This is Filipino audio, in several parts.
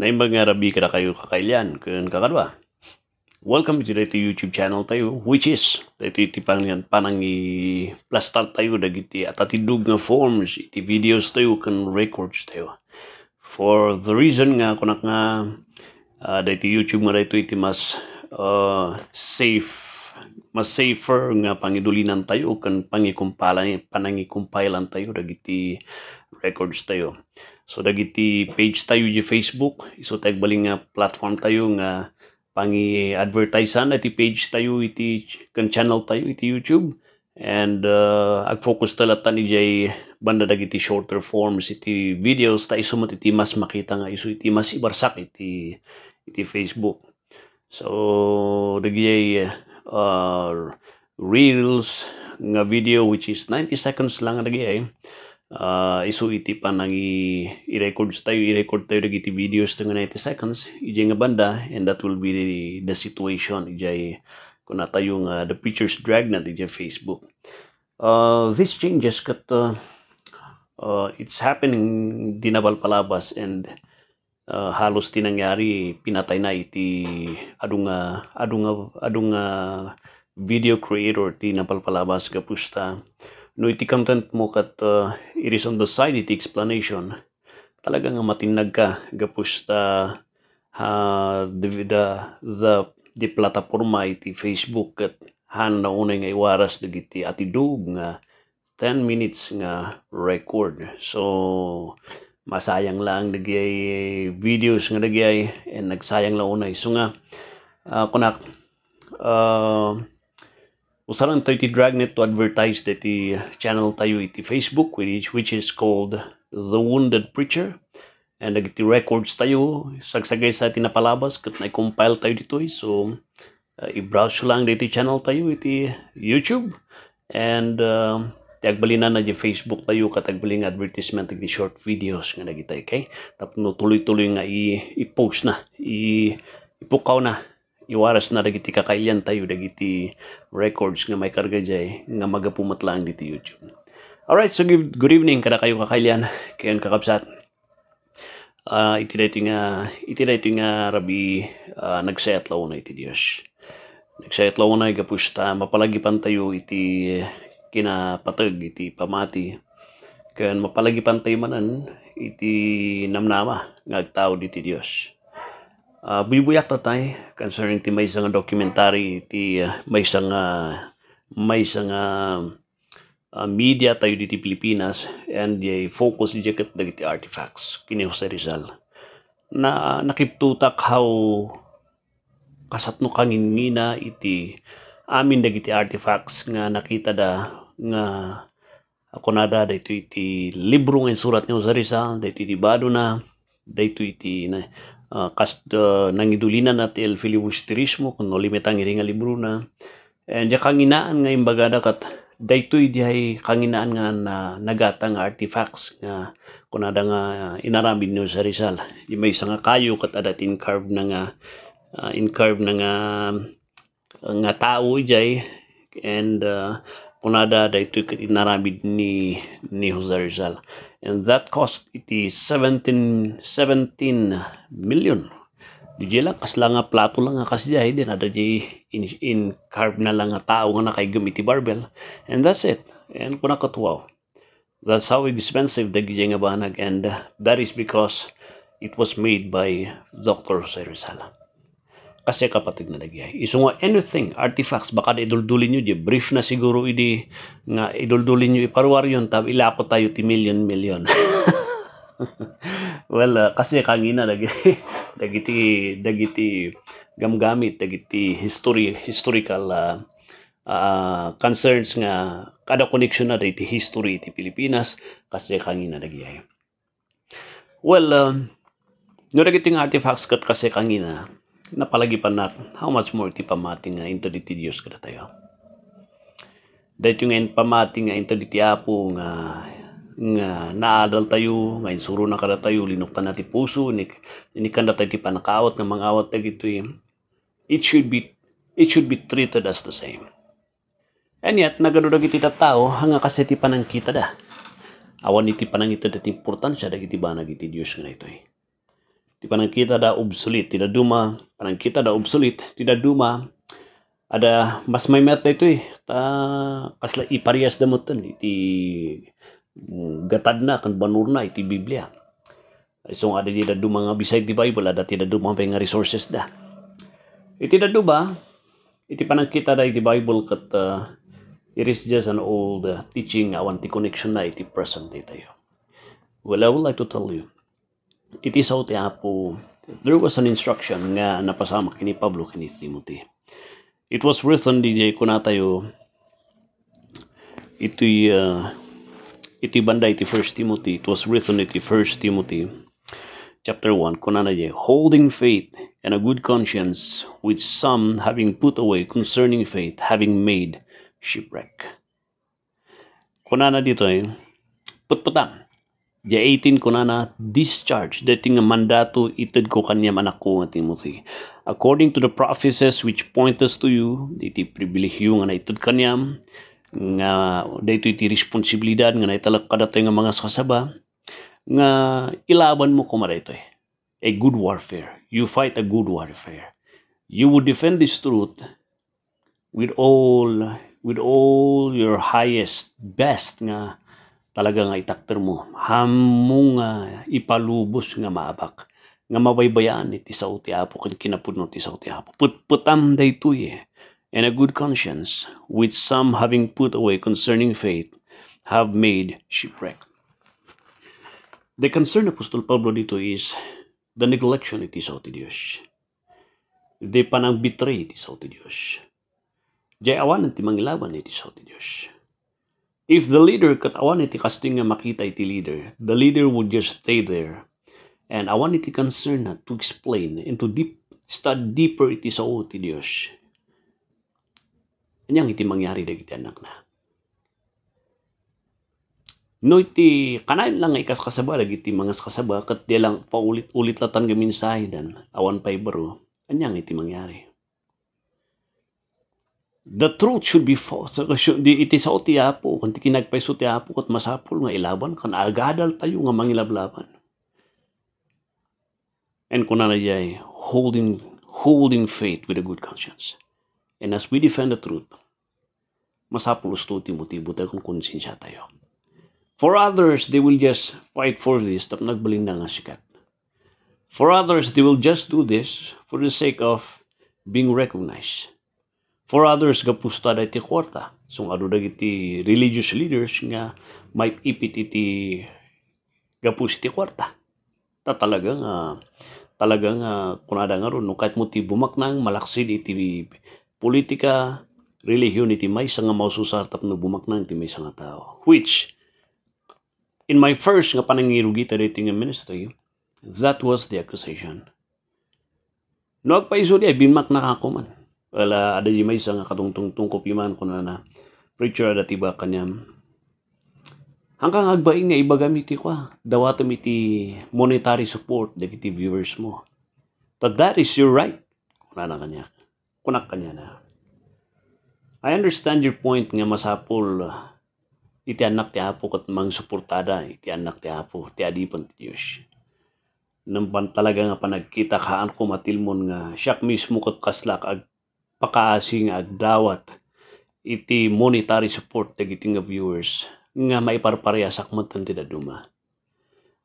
Naimbag nga rabi ka kayo kakailan, kun kakalwa. Welcome to the YouTube channel tayo, which is, dito iti panang, panang i-plastar tayo, dagiti at atidug nga forms, iti videos tayo, kan records tayo. For the reason nga, kunak nga, uh, ah, dito YouTube nga dito iti mas uh, safe mas safer nga pangidulinan tayo kan pangikumpalan panangikumpailan tayo dagiti records tayo So dagiti page tayo di Facebook, iso tag baling nga platform tayo nga pangi-advertisean iti page tayo iti kan channel tayo iti YouTube and uh, ag-focus talatan ijay banda dagiti shorter forms iti videos ta iso iti mas makita nga iso iti mas ibarsak iti iti Facebook. So dagiti uh, reels nga video which is 90 seconds lang dagiti uh, isu iti nang i record tayo, i-record tayo iti videos ng 90 seconds, ijay nga banda, and that will be the, the situation, ijay, na tayo nga, uh, the pictures drag na ijay Facebook. Uh, this changes kat, uh, uh, it's happening dinabal palabas and uh, halos tinangyari pinatay na iti adunga adunga adunga video creator ti napalpalabas kapusta No Noity content mo kat uh, it is on the side iti explanation. Talaga nga matinag ka gapusta ta uh, the, the, the, the plataforma iti Facebook at han na unay nga iwaras dagiti atidog nga 10 minutes nga record. So masayang lang nagyay videos nga dagay and nagsayang lang unay. So nga uh, kunak uh, usaran tayo ti dragnet to advertise that the channel tayo iti Facebook which, which is called The Wounded Preacher and nagiti records tayo sagsagay sa atin napalabas kat na compile tayo dito eh. so uh, i-browse lang dito channel tayo iti YouTube and uh, tiagbalinan na di Facebook tayo katagbaling advertisement iti short videos nga nagitay okay tapno tuloy-tuloy nga i-post na i ipukaw na iwaras na dagiti kakayan tayo dagiti records nga may karga jay nga magapumat lang diti YouTube. Alright, so good, good evening kada kayo kakayan kayan kakabsat. Uh, iti dayto nga iti dayto nga rabi uh, ah, nagsayatlaw na iti Dios. Nagsayatlaw na gapusta mapalagipan tayo iti kinapatag iti pamati kayan mapalagipan tayo manan iti namnama nga agtao diti Dios uh, ah, bubuyak ta tay concerning ti may isang documentary ti uh, may isang uh, may isang uh, uh, media tayo diti Pilipinas and the focus di jacket dagiti artifacts kini Jose Rizal na nakiptutak how kasatno kangingina iti amin dagiti artifacts nga nakita da nga ako da dito iti libro nga surat ni Jose Rizal dito iti bado na dito iti na, uh, kas uh, ah, nangidulinan at el filibusterismo kun limitang iringa libro na and ya kanginaan nga imbaga dakat daytoy dihay kanginaan nga na nagata artifacts nga kunada nga uh, ah, inarambin niyo sa Rizal di may isang kayo kat adat in carve na nga uh, in carve na nga nga tao diay and uh, kunada daytoy kat inarambin ni ni Jose Rizal and that cost it is 17 17 million DJ lang kas lang nga plato lang nga kasi jahi din ada di in, in carb na lang nga tao nga nakay gumiti barbell and that's it and kuna katuwaw that's how expensive the gijay nga banag and that is because it was made by Dr. Serizala kasi kapatid na nagyay. Isu nga anything, artifacts, baka na iduldulin nyo di, brief na siguro idi, nga iduldulin nyo iparwar yun, tab ilapot tayo ti million million. well, uh, kasi kangina dagiti dagiti dagiti gamgamit dagiti history historical uh, uh, concerns nga kada connection na dagiti history ti Pilipinas kasi kangina dagyay. Well, um, uh, no dagiti artifacts kat kasi kangina napalagipan na how much more ti pamati nga into ti Dios kada tayo. Dahil nga in pamati nga into ti apo nga nga naadal tayo nga insuro na kada tayo linuktan na ti puso ni inikanda tayo ti panakawat nga mga awat dagito eh. it should be it should be treated as the same. And yet, nagadudag iti tao, hanga kasi ti panangkita da. Awan iti panangita da ti importansya da iti banag iti Diyos nga ito eh. Ti panangkita da obsolete, ti da duma, Karena kita ada obsolete, tidak duma. Ada mas may met na eh. Ta, kasla iparias da Iti mm, gatad kan banurna na, iti Biblia. So ada tidak duma nga bisa di Bible, ada tidak duma pengen resources dah. Iti tidak duma, iti panang kita da di Bible kat uh, eh, It is just an old uh, teaching awan ti connection na iti present day tayo. Well, I would like to tell you, it is how ti There was an instruction nga napasama kini Pablo kini Timothy. It was written DJ ko na tayo ito'y uh, ito'y banda iti 1 Timothy. It was written iti 1 Timothy chapter 1 kuna na holding faith and a good conscience with some having put away concerning faith having made shipwreck. Kuna na dito eh, putputan G18 ko na na discharge dating nga mandato itad ko kanya anak ko nga Timothy. According to the prophecies which point us to you, diti pribilehyo nga naitad kanya, nga dito iti responsibilidad nga naitalak ka datoy nga mga sasaba, nga ilaban mo ko marito eh. A good warfare. You fight a good warfare. You will defend this truth with all with all your highest, best nga talaga nga itakter mo. Hamong nga ipalubos nga maabak. Nga mabaybayan iti sa uti apo kin kinapudno ti sa uti apo. Putputam daytoy and a good conscience which some having put away concerning faith have made shipwreck. The concern of Apostol Pablo dito is the neglection iti sa uti Dios Di panang betray iti sa uti Dios Di awan ti mangilawan iti sa uti Dios If the leader, katawan iti casting nga makita iti leader, the leader would just stay there. And awan iti concern na to explain and to deep, study deeper iti sao ti Diyos. Anyang iti mangyari dagiti anak na. No iti kanain lang nga ikas kasaba dagiti mga kasaba kat di lang paulit-ulit latan gamin dan awan pa ibaro. Anyang iti mangyari. The truth should be fought. So, should, iti sao ti apo, kung ti kinagpaiso ti apo, kat masapol nga ilaban, kan agadal tayo nga mangilablaban. And kunanayay, holding, holding faith with a good conscience. And as we defend the truth, masapulos to ti motibo tayo kung konsensya tayo. For others, they will just fight for this, tap nagbaling na nga sikat. For others, they will just do this for the sake of being recognized. For others, gapusta da iti kwarta. So, ano iti religious leaders nga may ipit iti gapus iti kwarta. Ta talaga nga, talagang uh, kunada nga ron, no, kahit mo ti bumaknang, malaksid iti politika, religion iti may nga maususartap no bumaknang iti may nga tao. Which, in my first nga panangirugita dito nga ministry, that was the accusation. No agpaiso di, bimak na ako man wala ada yung may isang katungtong tungkop iman ko na na preacher at tiba kanyam hanggang agbaing niya iba gamiti ko dawatam iti monetary support dagiti viewers mo but that is your right kuna na kanya kunak kanya na I understand your point nga masapol iti anak ti Apo kat mang suportada iti anak ti Apo ti adipan ti Diyos nampan talaga nga panagkita kaan ko matilmon nga siya mismo kat kaslak ag pakaasing nga iti monetary support dagiti nga viewers nga maiparpareasak moten ti daduma.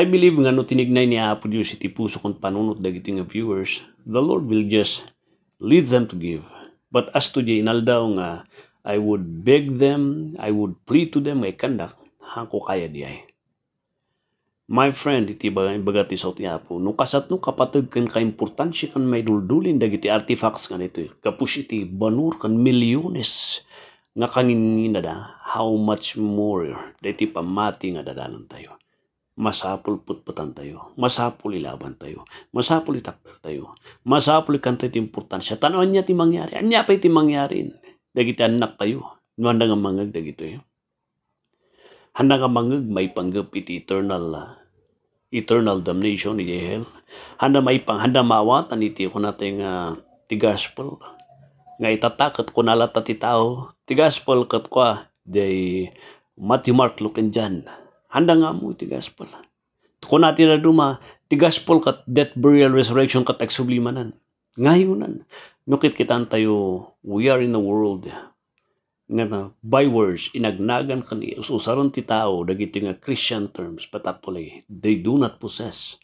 I believe nga no tinignay ni Apo Diyos iti puso kong panunot dagiti nga viewers, the Lord will just lead them to give. But as to jainal daw nga, I would beg them, I would plead to them, may kandak, hangko kaya diay. ay. My friend, iti bagati sa tiapo, no kasatno kapatid kan kaimportansya kan may duldulin dagiti artifacts kan ito, eh. kapus iti banur kan milyones nga kangingina da, how much more iti pamati nga dadalan tayo. Masapul putputan tayo, Masapul ilaban tayo, Masapul itakder tayo, Masapul kanta iti importansya, tanawan niya ti mangyari, anya pa iti mangyarin, dagiti anak tayo, nuanda nga mangag dagito yun. Eh hanangamangag may panggap iti eternal ah. eternal damnation iti hell. Handa may pang, handa mawatan iti ko nating uh, ti gospel. Nga itatakat ko nalat ti tao. Ti gospel kat ko day ah, Matthew, Mark, Luke, and John. Handa nga mo ti gospel. Kung natin na duma, ti gospel kat death, burial, resurrection kat agsublimanan. Ngayonan, Nukit kitan tayo, we are in a world nga words inagnagan kani usaron ti tao dagiti nga Christian terms patapulay they do not possess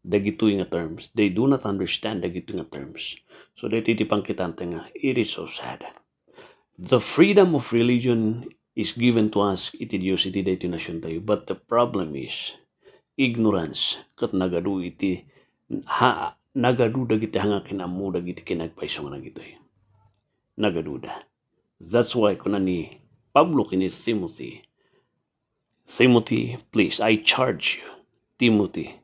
dagito nga terms they do not understand dagito nga terms so dito ti pangkitante nga it is so sad the freedom of religion is given to us iti Dios iti dayto nasyon tayo but the problem is ignorance kat nagadu iti ha nagadu dagiti hanga kinamu dagiti kinagpaisungan dagitoy nagaduda That's why Konani Pablo is Timothy. Timothy, please, I charge you, Timothy,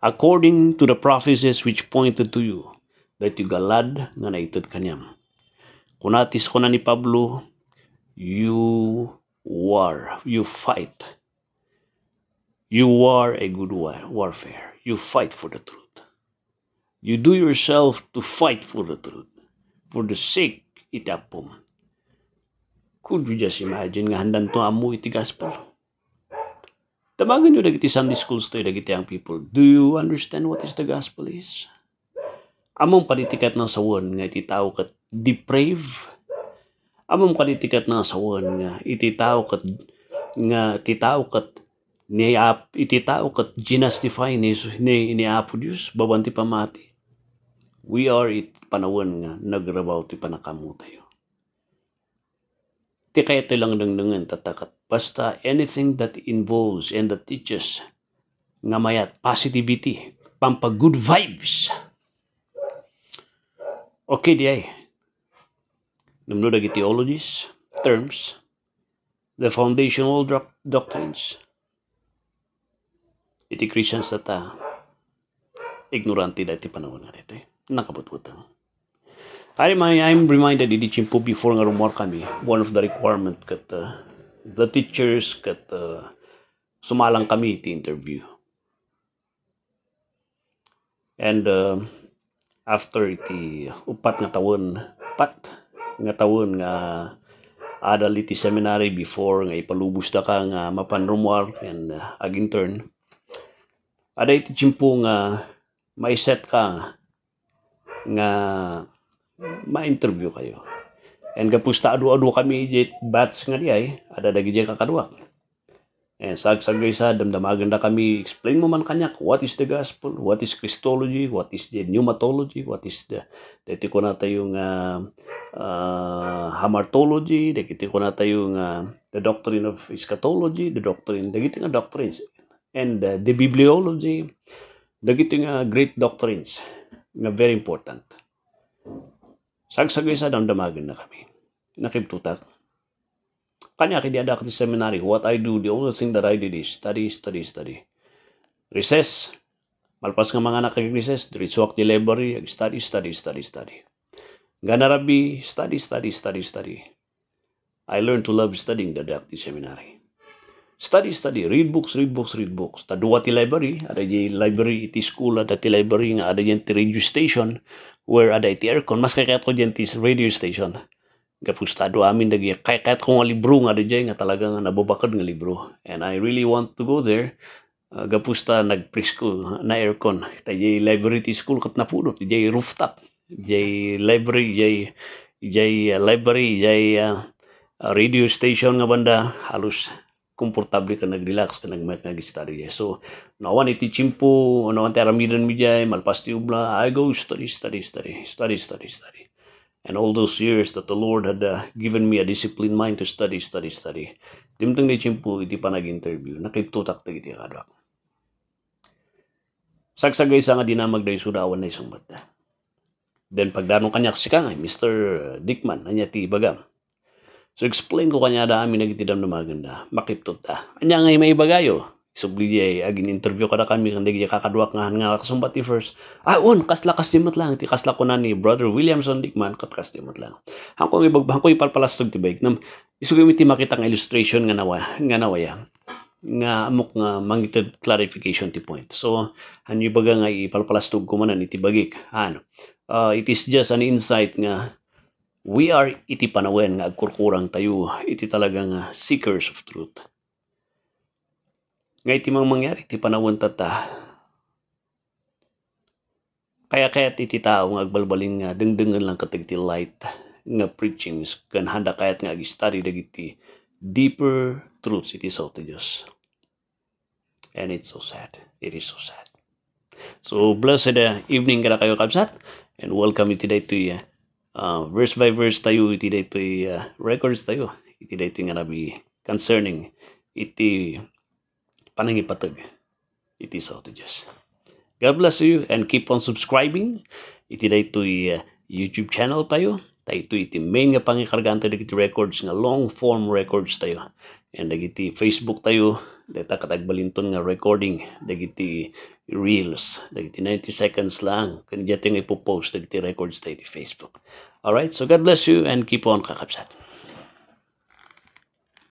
according to the prophecies which pointed to you, that you galad nga naitod kanyam. Kunatis ko na ni Pablo, you war, you fight. You war a good war, warfare. You fight for the truth. You do yourself to fight for the truth. For the sake itapom. Could you just imagine nga handan to amu iti gospel? Tabagan nyo dagiti Sunday schools to dagiti ang people. Do you understand what is the gospel is? Among panitikat ng sawon nga iti tao kat deprave. Among panitikat ng sawon nga iti tao kat nga iti tao kat ni iti tao kat ginastify ni ni, ni Apo Dios babanti pamati. We are it panawen nga nagrabaw ti panakamutayo. Tikete lang ng nengen tatakat. Basta anything that involves and that teaches nga mayat positivity, pampa good vibes. Okay di ay. Namno dagi theologies, terms, the foundational doctrines. Iti Christians tata ignorante dati panahon nga dito. Eh. Nakabutbutang. I remind, I'm reminded in Chimpo before nga rumor kami, one of the requirement kat uh, the teachers kat uh, sumalang kami ti interview. And uh, after ti upat nga tawon, pat nga tawon nga adal iti seminary before nga ipalubos ta ka nga mapanrumwar and uh, agintern. Ada iti chimpo nga may set ka nga ma-interview kayo. And kapusta adu-adu kami jet bats nga ay, ada dagi jang kakaduak. And sag-sag sa damdamagan da kami explain mo man kanya, what is the gospel, what is Christology, what is the pneumatology, what is the dati ko na tayong uh, ah, uh, hamartology, dati ko na tayong uh, the doctrine of eschatology, the doctrine, dagiti nga doctrines and uh, the bibliology, dagiti nga great doctrines nga very important. Sagsagay sa damdamagan na kami. Nakiptutak. Kanya kiniada ada sa seminary. What I do, the only thing that I did is study, study, study. Recess. Malpas nga mga nakag-recess. Diretso ako library. Study, study, study, study. Ganarabi, study, study, study, study. I learned to love studying the Dakti Seminary. Study, study. Read books, read books, read books. Tadua ti library. Ada di library, iti school, ada ti library nga ada di radio station where aday ti aircon mas kay ko diyan tis radio station gapustado amin dagi kay kayat ko nga libro nga dajay nga talaga nga nababakad nga libro and I really want to go there uh, gapusta nag preschool na aircon tajay library ti school kat napudot dijay rooftop jay library jay jay uh, library jay uh, radio station nga banda halos komportable ka nag-relax ka nag nag-study so nawan iti chimpo nawan ti aramidan mi jay malpasti ubla I go study study study study study study and all those years that the Lord had uh, given me a disciplined mind to study study study timtong ni chimpo iti panag interview nakiptutak iti kadak sagsagay sa nga dinamag dahi sudawan na isang bata then pagdanong kanyak si Mr. Dickman anya ti bagam So explain ko kanya da amin nagitidam na maganda. Makiptot ta. Anya nga may bagayo. Subli di agin interview kada kami kandi di kakaduak nga nga kasumbat first. Ah un, kasla kasdimot lang ti kasla ko na ni brother Williamson Dickman kat kasdimot lang. Hangko ibag hangko ipalpalastog ti bike nam isugay mi ti makita nga illustration nga nawa nga nawaya nga amok nga mangited clarification ti point. So hanyo baga nga ipalpalastog ko man ni ti bagik. Ano? Uh, it is just an insight nga We are iti panawen nga agkurkurang tayo, iti talagang uh, seekers of truth. Nga iti mga mangyari, iti panawen tata. Kaya kaya iti tao nga agbalbaling nga dengdengan lang katag iti light nga preachings kan handa kayat nga agi-study dagiti deeper truths iti so ti Diyos. And it's so sad. It is so sad. So blessed uh, evening kada kayo kabsat and welcome you today to you. Uh, ah, uh, verse by verse tayo iti daytoy uh, ah, records tayo iti daytoy nga nabi concerning iti panangipatag iti sa to Diyos. God bless you and keep on subscribing iti daytoy uh, ah, YouTube channel tayo tayo iti main nga pangikargaan tayo iti records nga long form records tayo and dagiti Facebook tayo data katagbalinton nga recording dagiti reels. Dagiti 90 seconds lang. Kanya yung ipopost. Dagiti records tayo Facebook. Alright, so God bless you and keep on kakapsat.